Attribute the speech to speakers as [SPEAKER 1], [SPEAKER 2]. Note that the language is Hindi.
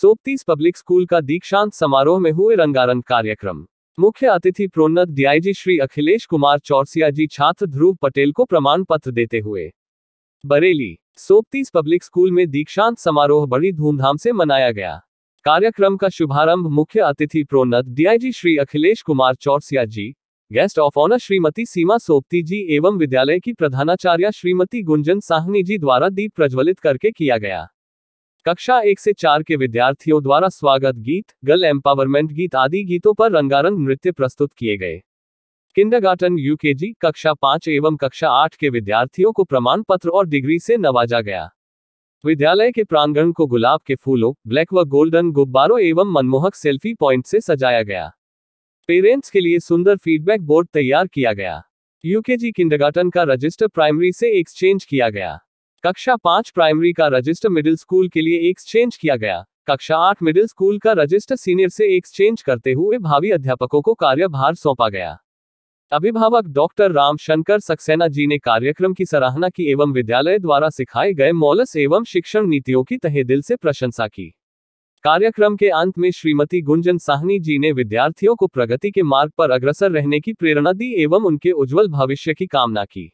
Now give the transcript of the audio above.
[SPEAKER 1] सोपतीस पब्लिक स्कूल का दीक्षांत समारोह में हुए रंगारंग कार्यक्रम मुख्य अतिथि प्रोन्नत डीआईजी श्री अखिलेश कुमार चौरसिया जी छात्र ध्रुव पटेल को प्रमाण पत्र देते हुए बरेली सोपतीस पब्लिक स्कूल में दीक्षांत समारोह बड़ी धूमधाम से मनाया गया कार्यक्रम का शुभारंभ मुख्य अतिथि प्रोन्नत DIG Shri Akhilesh Kumar Chaurasia ji guest of honour Shrimati Seema Sopati ji एवं विद्यालय की प्रधानाचार्य श्रीमती गुंजन साहनी जी द्वारा दीप प्रज्वलित करके किया गया कक्षा एक से चार के विद्यार्थियों द्वारा स्वागत गीत गर्ल एम्पावरमेंट गीत आदि गीतों पर रंगारंग नृत्य प्रस्तुत किए गए किंडरगार्टन यूकेजी कक्षा पांच एवं कक्षा आठ के विद्यार्थियों को प्रमाण पत्र और डिग्री से नवाजा गया विद्यालय के प्रांगण को गुलाब के फूलों ब्लैक व गोल्डन गुब्बारों एवं मनमोहक सेल्फी पॉइंट से सजाया गया पेरेंट्स के लिए सुंदर फीडबैक बोर्ड तैयार किया गया यूकेजी किंडरगार्टन का रजिस्टर प्राइमरी से एक्सचेंज किया गया कक्षा पांच प्राइमरी का रजिस्टर मिडिल स्कूल के लिए एक्सचेंज किया गया कक्षा आठ मिडिल स्कूल का रजिस्टर सीनियर से एक्सचेंज करते हुए भावी अध्यापकों को कार्यभार सौंपा गया अभिभावक डॉक्टर राम शंकर सक्सेना जी ने कार्यक्रम की सराहना की एवं विद्यालय द्वारा सिखाए गए मॉलस एवं शिक्षण नीतियों की तहे दिल से प्रशंसा की कार्यक्रम के अंत में श्रीमती गुंजन साहनी जी ने विद्यार्थियों को प्रगति के मार्ग पर अग्रसर रहने की प्रेरणा दी एवं उनके उज्जवल भविष्य की कामना की